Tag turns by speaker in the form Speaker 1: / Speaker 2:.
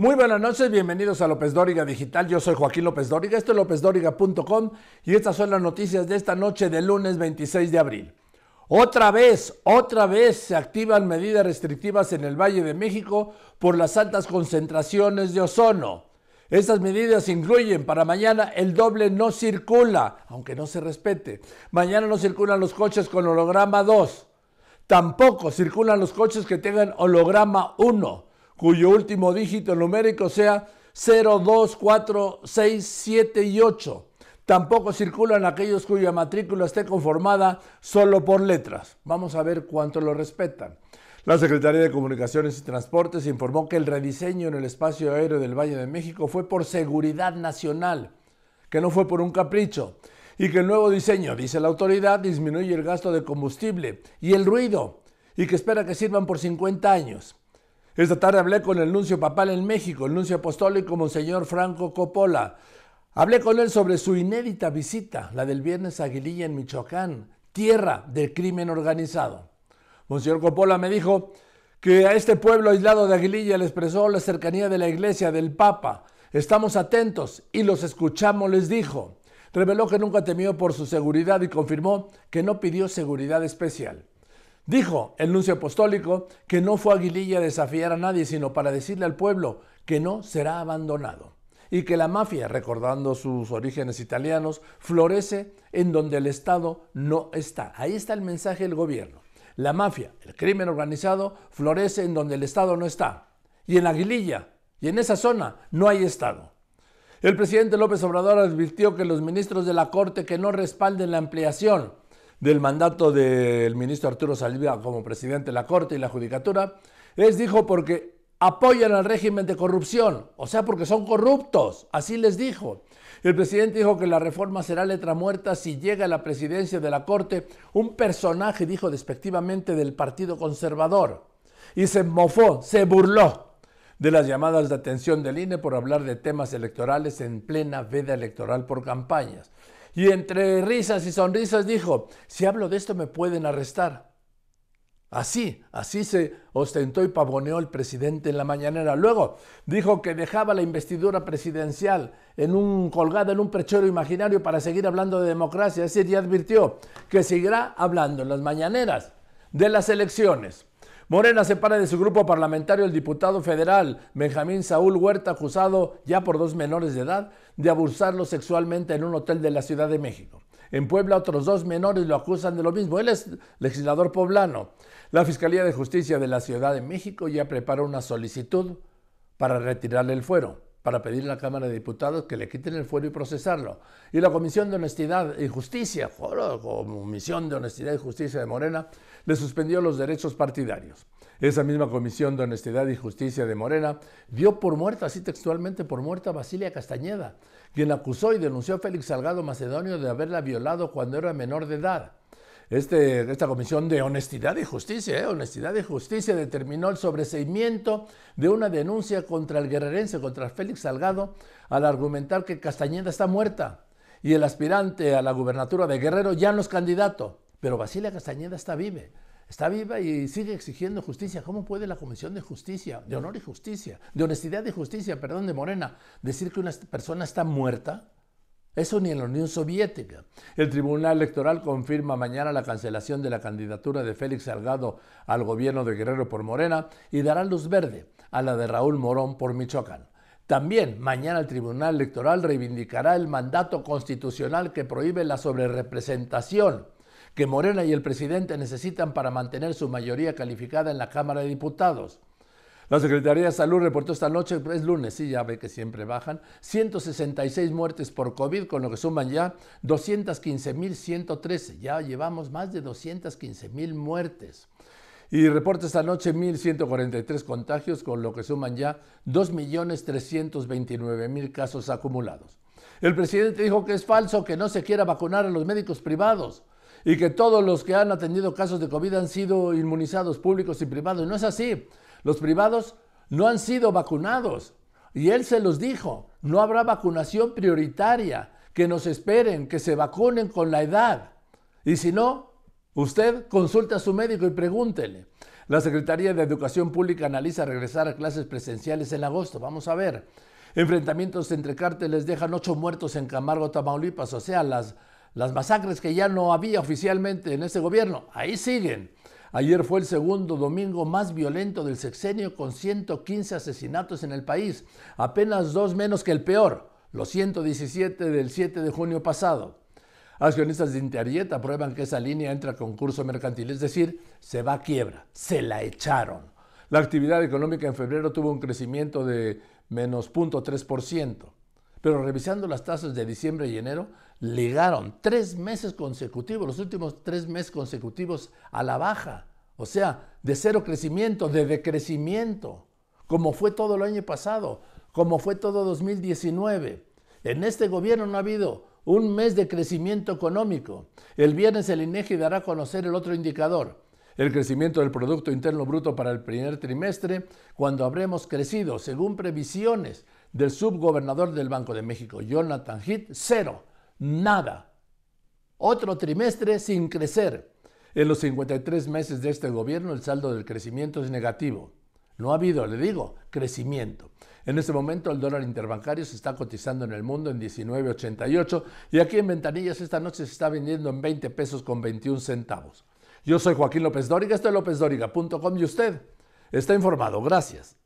Speaker 1: Muy buenas noches, bienvenidos a López Dóriga Digital. Yo soy Joaquín López Dóriga, esto es lópezdóriga.com y estas son las noticias de esta noche del lunes 26 de abril. Otra vez, otra vez se activan medidas restrictivas en el Valle de México por las altas concentraciones de ozono. Estas medidas incluyen para mañana el doble no circula, aunque no se respete. Mañana no circulan los coches con holograma 2. Tampoco circulan los coches que tengan holograma 1 cuyo último dígito numérico sea 0, 2, 4, 6, 7 y 8. Tampoco circulan aquellos cuya matrícula esté conformada solo por letras. Vamos a ver cuánto lo respetan. La Secretaría de Comunicaciones y Transportes informó que el rediseño en el espacio aéreo del Valle de México fue por seguridad nacional, que no fue por un capricho, y que el nuevo diseño, dice la autoridad, disminuye el gasto de combustible y el ruido, y que espera que sirvan por 50 años. Esta tarde hablé con el nuncio papal en México, el nuncio apostólico Monseñor Franco Coppola. Hablé con él sobre su inédita visita, la del viernes a Aguililla en Michoacán, tierra del crimen organizado. Monseñor Coppola me dijo que a este pueblo aislado de Aguililla le expresó la cercanía de la iglesia, del Papa. Estamos atentos y los escuchamos, les dijo. Reveló que nunca temió por su seguridad y confirmó que no pidió seguridad especial. Dijo el nuncio apostólico que no fue Aguililla a desafiar a nadie, sino para decirle al pueblo que no será abandonado y que la mafia, recordando sus orígenes italianos, florece en donde el Estado no está. Ahí está el mensaje del gobierno. La mafia, el crimen organizado, florece en donde el Estado no está. Y en Aguililla, y en esa zona, no hay Estado. El presidente López Obrador advirtió que los ministros de la Corte que no respalden la ampliación del mandato del ministro Arturo Saldivia como presidente de la Corte y la Judicatura, les dijo, porque apoyan al régimen de corrupción, o sea, porque son corruptos, así les dijo. El presidente dijo que la reforma será letra muerta si llega a la presidencia de la Corte un personaje, dijo despectivamente, del Partido Conservador. Y se mofó, se burló de las llamadas de atención del INE por hablar de temas electorales en plena veda electoral por campañas y entre risas y sonrisas dijo, si hablo de esto me pueden arrestar. Así, así se ostentó y pavoneó el presidente en la mañanera. Luego dijo que dejaba la investidura presidencial en un colgada en un prechero imaginario para seguir hablando de democracia. Es decir, advirtió que seguirá hablando en las mañaneras de las elecciones Morena separa de su grupo parlamentario el diputado federal Benjamín Saúl Huerta, acusado ya por dos menores de edad de abusarlo sexualmente en un hotel de la Ciudad de México. En Puebla otros dos menores lo acusan de lo mismo. Él es legislador poblano. La Fiscalía de Justicia de la Ciudad de México ya preparó una solicitud para retirarle el fuero para pedir a la Cámara de Diputados que le quiten el fuero y procesarlo. Y la Comisión de Honestidad y Justicia, o Comisión de Honestidad y Justicia de Morena, le suspendió los derechos partidarios. Esa misma Comisión de Honestidad y Justicia de Morena dio por muerta, así textualmente, por muerta a Basilia Castañeda, quien acusó y denunció a Félix Salgado Macedonio de haberla violado cuando era menor de edad. Este, esta Comisión de Honestidad y Justicia, ¿eh? Honestidad y Justicia, determinó el sobreseimiento de una denuncia contra el guerrerense, contra Félix Salgado, al argumentar que Castañeda está muerta y el aspirante a la gubernatura de Guerrero ya no es candidato. Pero Basilia Castañeda está viva, está viva y sigue exigiendo justicia. ¿Cómo puede la Comisión de Justicia, de Honor y Justicia, de Honestidad y Justicia, perdón, de Morena, decir que una persona está muerta? Eso ni en la Unión Soviética. El Tribunal Electoral confirma mañana la cancelación de la candidatura de Félix Salgado al gobierno de Guerrero por Morena y dará luz verde a la de Raúl Morón por Michoacán. También mañana el Tribunal Electoral reivindicará el mandato constitucional que prohíbe la sobrerepresentación que Morena y el presidente necesitan para mantener su mayoría calificada en la Cámara de Diputados. La Secretaría de Salud reportó esta noche, es lunes, sí, ya ve que siempre bajan, 166 muertes por COVID, con lo que suman ya 215.113. Ya llevamos más de 215.000 muertes. Y reporta esta noche 1.143 contagios, con lo que suman ya 2.329.000 casos acumulados. El presidente dijo que es falso que no se quiera vacunar a los médicos privados y que todos los que han atendido casos de COVID han sido inmunizados públicos y privados. No es así. Los privados no han sido vacunados. Y él se los dijo, no habrá vacunación prioritaria, que nos esperen, que se vacunen con la edad. Y si no, usted consulta a su médico y pregúntele. La Secretaría de Educación Pública analiza regresar a clases presenciales en agosto. Vamos a ver. Enfrentamientos entre cárteles dejan ocho muertos en Camargo, Tamaulipas. O sea, las, las masacres que ya no había oficialmente en ese gobierno, ahí siguen. Ayer fue el segundo domingo más violento del sexenio con 115 asesinatos en el país, apenas dos menos que el peor, los 117 del 7 de junio pasado. Accionistas de Interjet aprueban que esa línea entra a concurso mercantil, es decir, se va a quiebra, se la echaron. La actividad económica en febrero tuvo un crecimiento de menos 0.3%. Pero revisando las tasas de diciembre y enero, ligaron tres meses consecutivos, los últimos tres meses consecutivos a la baja. O sea, de cero crecimiento, de decrecimiento, como fue todo el año pasado, como fue todo 2019. En este gobierno no ha habido un mes de crecimiento económico. El viernes el INEGI dará a conocer el otro indicador, el crecimiento del Producto Interno Bruto para el primer trimestre, cuando habremos crecido, según previsiones, del subgobernador del Banco de México, Jonathan Heath, cero, nada. Otro trimestre sin crecer. En los 53 meses de este gobierno el saldo del crecimiento es negativo. No ha habido, le digo, crecimiento. En este momento el dólar interbancario se está cotizando en el mundo en 19.88 y aquí en Ventanillas esta noche se está vendiendo en 20 pesos con 21 centavos. Yo soy Joaquín López Dóriga, esto es lópezdóriga.com y usted está informado. Gracias.